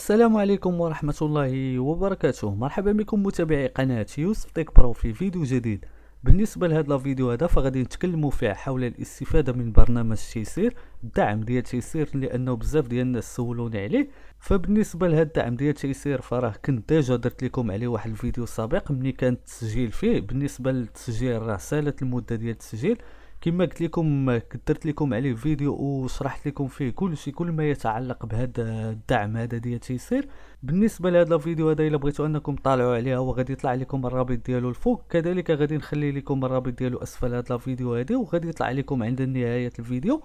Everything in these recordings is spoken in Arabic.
السلام عليكم ورحمة الله وبركاته مرحبا بكم متابعي قناة يوسف تيك برو في فيديو جديد بالنسبة لهذا الفيديو هذا فغادي نتكلموا فيه حول الاستفادة من برنامج تيسير الدعم ديال تيسير لانه بزاف ديال الناس سولوني عليه فبالنسبة لهذا الدعم ديال تيسير فراه كنت ديجا درت لكم عليه واحد الفيديو سابق ملي كان التسجيل فيه بالنسبة للتسجيل راه سالت المدة ديال التسجيل كما قلت لكم درت لكم عليه فيديو وشرحت لكم فيه كل شيء كل ما يتعلق بهذا الدعم هذا ديال تيسير بالنسبه لهذا الفيديو هذا الا بغيتوا انكم تطالعوا عليه هو غادي يطلع لكم الرابط ديالو الفوق كذلك غادي نخلي لكم الرابط ديالو اسفل هذا الفيديو هذا وغادي يطلع لكم عند نهايه الفيديو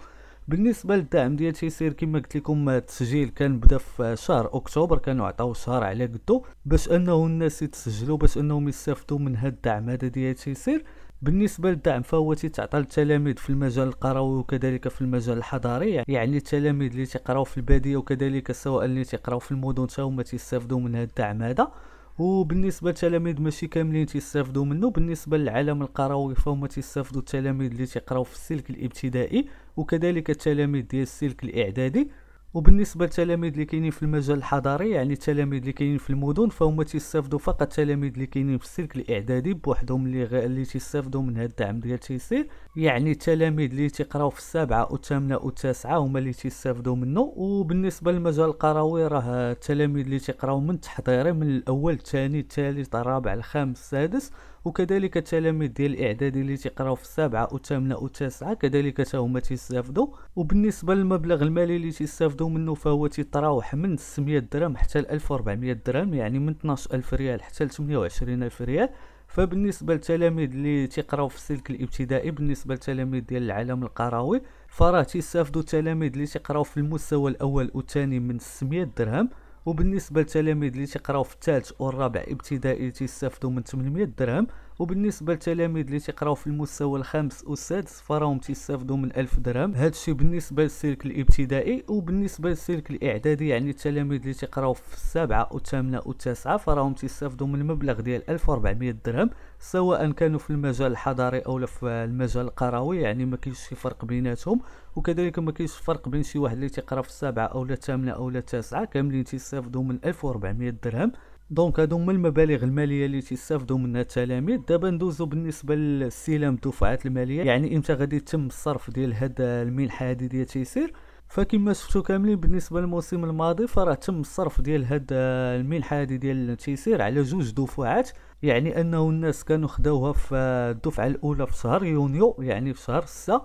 بالنسبه للدعم ديال تيسير كما قلت لكم التسجيل كان بدا في شهر اكتوبر كانوا عطاو شهر على قدو باش انه الناس يتسجلوا باش انهم يستافدوا من هذا الدعم هذا ديال تيسير بالنسبه للدعم فهو تيتعطى للتلاميذ في المجال القروي وكذلك في المجال الحضاري يعني التلاميذ اللي تيقراو في الباديه وكذلك سواء اللي تيقراو في المدن حتى هما تيستافدوا من هذا الدعم هذا وبالنسبه للتلاميذ ماشي كاملين تيستافدوا منه بالنسبه للعالم القروي فهما تيستافدوا التلاميذ اللي تيقراو في السلك الابتدائي وكذلك التلاميذ ديال السلك الاعدادي وبالنسبه للتلاميذ اللي كاينين في المجال الحضاري يعني التلاميذ اللي كاينين في المدن فهم تيستافدوا فقط التلاميذ اللي كاينين في السلك الاعدادي بوحدهم اللي غ... اللي تيستافدوا من هذا الدعم ديال تيسير يعني التلاميذ اللي تيقراو في السابعه والثامنه والتاسعه هما اللي تيستافدوا منه وبالنسبه للمجال القروي راه التلاميذ اللي تيقراو من التحضيري من الاول الثاني الثالث الرابع الخامس السادس وكذلك التلاميذ ديال الاعدادي اللي تيقراو في السابعه والثامنه والتاسعه كذلك حتى هما تيستافدوا وبالنسبه للمبلغ المالي اللي تيستافدوا منه فهو تيتراوح من 600 درهم حتى ل 1400 درهم يعني من 12000 ريال حتى ل 28000 ريال فبالنسبه للتلاميذ اللي تيقراو في السلك الابتدائي بالنسبه للتلاميذ ديال العالم القروي فراه تيستافدوا التلاميذ اللي تيقراو في المستوى الاول والثاني من 600 درهم وبالنسبه للتلاميذ اللي تيقراو في الثالث والرابع ابتدائي تيستافدوا من 800 درهم وبالنسبه للتلاميذ اللي تيقراو في المستوى الخامس والسادس فراهم تيستافدوا من 1000 درهم هادشي بالنسبه للسلك الابتدائي وبالنسبه للسلك الاعدادي يعني التلاميذ اللي تيقراو في السابعه والثامنه والتاسعه فراهم تيستافدوا من المبلغ ديال 1400 درهم سواء كانوا في المجال الحضاري او في المجال القروي يعني ما كاينش شي فرق بيناتهم وكذلك ما كاينش فرق بين شي واحد اللي تيقرا في السابعه او الثامنه او التاسعه كاملين تيستافدوا من 1400 درهم دونك هادو هما المبالغ الماليه اللي تيستافدو منها التلاميذ دابا ندوزو بالنسبه لاستلام الدفعات الماليه يعني امتى غادي يتم الصرف ديال هاد المنحه هادي ديال تيسير فكما شفتو كاملين بالنسبه للموسم الماضي فراه تم الصرف ديال هاد المنحه هادي ديال تيسير على جوج دفعات يعني انه الناس كانوا خداوها في الدفعه الاولى في شهر يونيو يعني في شهر 6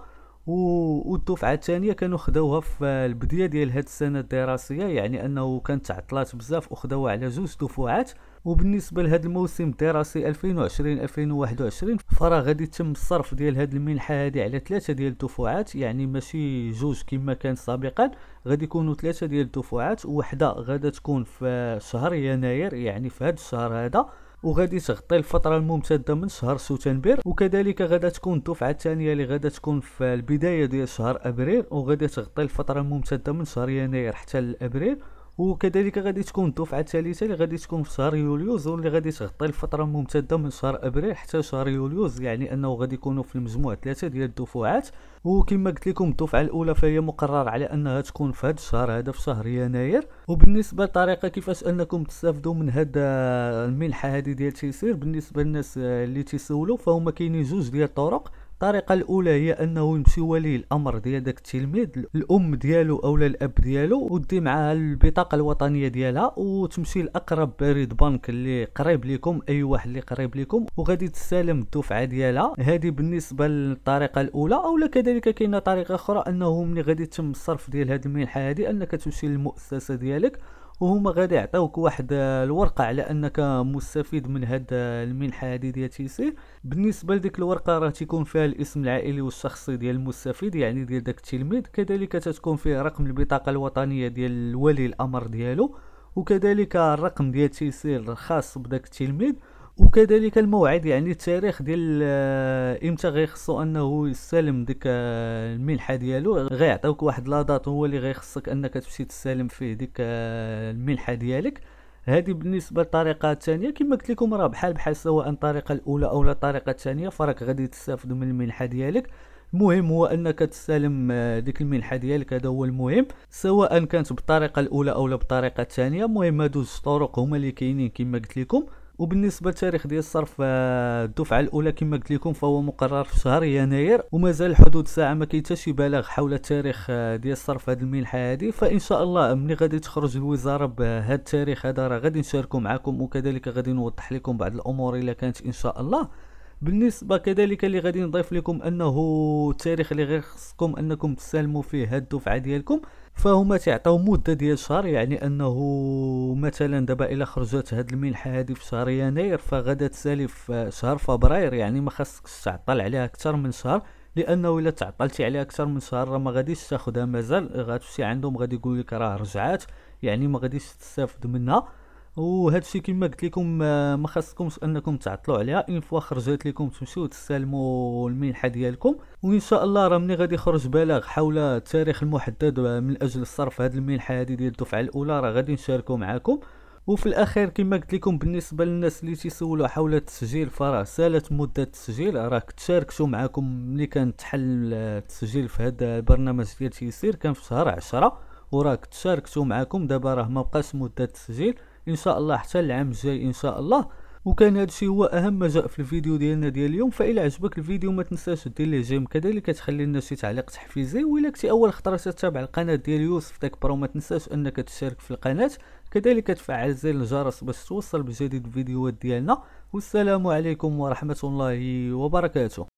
والدفعه الثانيه كانوا خداوها في البدايه ديال هاد السنه الدراسيه يعني انه كانت تعطلات بزاف وخداوها على جوج دفعات وبالنسبه لهذا الموسم الدراسي 2020 2021 فراه غادي يتم الصرف ديال هذه المنحه هذه على ثلاثه ديال الدفعات يعني ماشي جوج كما كان سابقا غادي يكونوا ثلاثه ديال الدفعات وحده غادا تكون في شهر يناير يعني في هذا الشهر هذا وغادي تغطي الفتره الممتده من شهر سبتمبر وكذلك غادا تكون الدفعه الثانيه اللي غادا تكون في البدايه ديال شهر ابريل وغادي تغطي الفتره الممتده من شهر يناير حتى لابريل وكذلك غادي تكون الدفعه الثالثه اللي غادي تكون في شهر يوليوز واللي غادي تغطي الفتره الممتده من شهر ابريل حتى شهر يوليوز يعني انه غادي يكونوا في المجموع ثلاثه ديال الدفعات وكما قلت لكم الدفعه الاولى فهي مقرر على انها تكون في هذا الشهر هذا في شهر يناير وبالنسبه للطريقه كيفاش انكم تستافدوا من هذا المنحه هذه ديال تيسير بالنسبه للناس اللي تيسولوا فهما كاينين جوج ديال الطرق الطريقه الاولى هي انه يمشي ولي الامر ديال داك التلميذ الام ديالو او الاب ديالو ودي معاه البطاقه الوطنيه ديالها وتمشي لاقرب بريد بنك اللي قريب لكم اي واحد اللي قريب لكم وغادي تسالم الدفعه ديالها هذه بالنسبه للطريقه الاولى او كذلك كاينه طريقه اخرى انه ملي غادي يتم الصرف ديال هذه المنحه هذه انك تمشي للمؤسسه ديالك وهما غادي يعطيوك واحد آه، الورقه على انك مستفيد من هاد آه، المنحه هادي ديال تي سي بالنسبه لديك الورقه راه تيكون فيها الاسم العائلي والشخصي ديال المستفيد يعني ديال داك التلميذ كذلك تتكون فيه رقم البطاقه الوطنيه ديال ولي الامر ديالو وكذلك الرقم ديال تي سي الخاص بداك التلميذ وكذلك الموعد يعني التاريخ ديال آه، امتى غيخصو انه يستلم ديك آه، الملحه ديالو غيعطيوك واحد لاضات هو اللي غيخصك انك تمشي تستلم فيه ديك آه، الملحه ديالك هذه بالنسبه للطريقه الثانيه كما قلت لكم راه بحال بحال سواء الطريقه الاولى او الطريقه الثانيه فراك غادي تستافد من المنحه ديالك المهم هو انك تستلم ديك المنحه ديالك هذا هو المهم سواء كانت بالطريقه الاولى او بالطريقه الثانيه المهم هادو الطرق هما اللي كاينين كما قلت لكم وبالنسبه لتاريخ ديال الصرف آه، الدفعه الاولى كما قلت لكم فهو مقرر في شهر يناير ومازال حدود ساعه ما كاين حتى شي بلاغ حول تاريخ آه، ديال الصرف هذه المنحه هذه فان شاء الله ملي غادي تخرج الوزاره بهذا آه، التاريخ هذا راه غادي نشاركو معكم وكذلك غادي نوضح لكم بعض الامور الا كانت ان شاء الله بالنسبه كذلك اللي غادي نضيف لكم انه التاريخ اللي غير خصكم انكم تسلموا فيه هاد الدفعه ديالكم فهما تعطاو مده ديال شهر يعني انه مثلا دابا الا خرجت هاد المنحه هادي في شهر يناير فغادا تسالي في شهر فبراير يعني ما خاصكش تعطل عليها اكثر من شهر لانه الا تعطلتي عليها اكثر من شهر راه ما غاديش تاخذها مازال غتمشي عندهم غادي يقول لك راه رجعات يعني ما غاديش تستافد منها وهذا الشيء كما قلت لكم آه، ما خاصكمش انكم تعطلوا عليها ان فوا خرجت لكم تمشيو تسلموا المنحه ديالكم وان شاء الله راه ملي غادي يخرج بلاغ حول التاريخ المحدد آه، من اجل الصرف هذه المنحه هذه ديال الدفعه الاولى راه غادي نشاركو معكم وفي الاخير كما قلت لكم بالنسبه للناس اللي تيسولوا حول التسجيل فراه سالت مده التسجيل راه تشاركتوا معكم ملي كان تحل التسجيل في هذا البرنامج ديال تيسير كان في شهر 10 وراك تشاركتوا معكم دابا راه ما بقاش مده التسجيل ان شاء الله حتى العام الجاي ان شاء الله وكان الشيء هو اهم ما جاء في الفيديو ديالنا ديال اليوم فإلى عجبك الفيديو ما تنساش دير ليه جيم كذلك تخلي لنا شي تعليق تحفيزي وإلا كنتي اول خطره تتابع القناه ديال يوسف داك برو ما تنساش انك تشارك في القناه كذلك تفعل زر الجرس باش توصل بجديد الفيديوهات ديالنا والسلام عليكم ورحمه الله وبركاته